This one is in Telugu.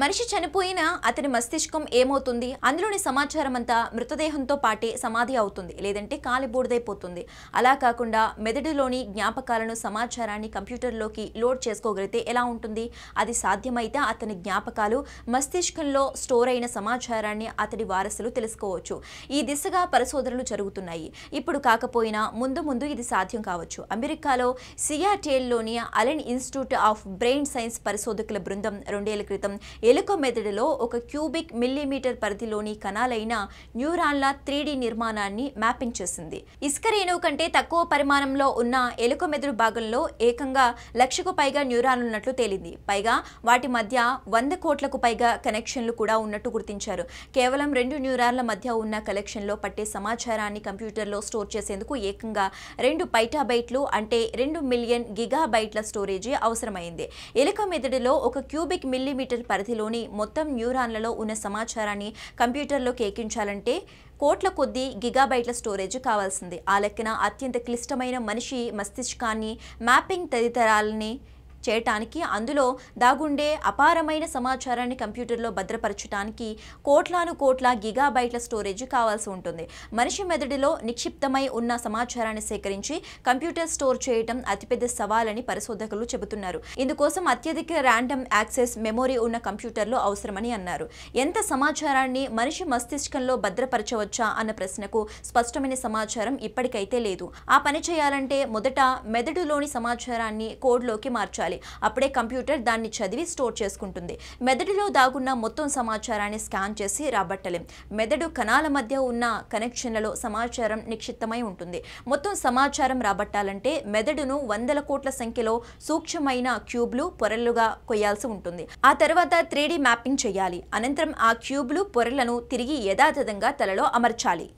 మనిషి చనిపోయినా అతని మస్తిష్కం ఏమవుతుంది అందులోని సమాచారం అంతా మృతదేహంతో పాటే సమాధి అవుతుంది లేదంటే కాలిబూడిదైపోతుంది అలా కాకుండా మెదడులోని జ్ఞాపకాలను సమాచారాన్ని కంప్యూటర్లోకి లోడ్ చేసుకోగలిగితే ఎలా ఉంటుంది అది సాధ్యమైతే అతని జ్ఞాపకాలు మస్తిష్కంలో స్టోర్ అయిన సమాచారాన్ని అతడి వారసులు తెలుసుకోవచ్చు ఈ దిశగా పరిశోధనలు జరుగుతున్నాయి ఇప్పుడు కాకపోయినా ముందు ముందు ఇది సాధ్యం కావచ్చు అమెరికాలో సియాటేల్లోని Allen Institute of Brain Science పరిశోధకుల బృందం రెండేళ్ల క్రితం ఎలుక మెదడులో ఒక క్యూబిక్ మిల్లీమీటర్ పరిధిలోని కణాలైన న్యూరాన్ల త్రీడీ నిర్మాణాన్ని మ్యాపింగ్ చేసింది ఇసుక రేణువు కంటే తక్కువ పరిమాణంలో ఉన్న ఎలుక మెదడు భాగంలో ఏకంగా లక్షకు పైగా న్యూరాన్లు ఉన్నట్లు తేలింది పైగా వాటి మధ్య వంద కోట్లకు పైగా కనెక్షన్లు కూడా ఉన్నట్టు గుర్తించారు కేవలం రెండు న్యూరాన్ల మధ్య ఉన్న కలెక్షన్లో పట్టే సమాచారాన్ని కంప్యూటర్లో స్టోర్ చేసేందుకు ఏకంగా రెండు పైటాబైట్లు అంటే రెండు మిలియన్ గిగాబైట్ల స్టోరేజీ అవసరమైంది ఎలుక మెదడులో ఒక క్యూబిక్ మిల్లీమీటర్ పరిధి పరిధిలోని మొత్తం న్యూరాన్లలో ఉన్న సమాచారాన్ని కంప్యూటర్లోకి ఏకించాలంటే కోట్ల కొద్ది గిగాబైట్ల స్టోరేజ్ కావాల్సింది ఆ లెక్కన అత్యంత క్లిష్టమైన మనిషి మస్తిష్కాన్ని మ్యాపింగ్ తదితరాలని చేయటానికి అందులో దాగుండే అపారమైన సమాచారాన్ని కంప్యూటర్లో భద్రపరచడానికి కోట్లాను కోట్ల గిగాబైట్ల స్టోరేజ్ కావాల్సి ఉంటుంది మనిషి మెదడులో నిక్షిప్తమై ఉన్న సమాచారాన్ని సేకరించి కంప్యూటర్ స్టోర్ చేయటం అతిపెద్ద సవాలని పరిశోధకులు చెబుతున్నారు ఇందుకోసం అత్యధిక ర్యాండమ్ యాక్సెస్ మెమొరీ ఉన్న కంప్యూటర్లు అవసరమని అన్నారు ఎంత సమాచారాన్ని మనిషి మస్తిష్కంలో భద్రపరచవచ్చా అన్న ప్రశ్నకు స్పష్టమైన సమాచారం ఇప్పటికైతే లేదు ఆ పని చేయాలంటే మొదట మెదడులోని సమాచారాన్ని కోడ్లోకి మార్చాలి చేయాలి అప్పుడే కంప్యూటర్ దాన్ని చదివి స్టోర్ చేసుకుంటుంది మెదడులో దాగున్న మొత్తం సమాచారాన్ని స్కాన్ చేసి రాబట్టలేం మెదడు కణాల మధ్య ఉన్న కనెక్షన్లలో సమాచారం నిక్షిప్తమై ఉంటుంది మొత్తం సమాచారం రాబట్టాలంటే మెదడును వందల కోట్ల సంఖ్యలో సూక్ష్మమైన క్యూబ్లు పొరలుగా కొయ్యాల్సి ఉంటుంది ఆ తర్వాత త్రీడీ మ్యాపింగ్ చేయాలి అనంతరం ఆ క్యూబ్లు పొరలను తిరిగి యథాతథంగా తలలో అమర్చాలి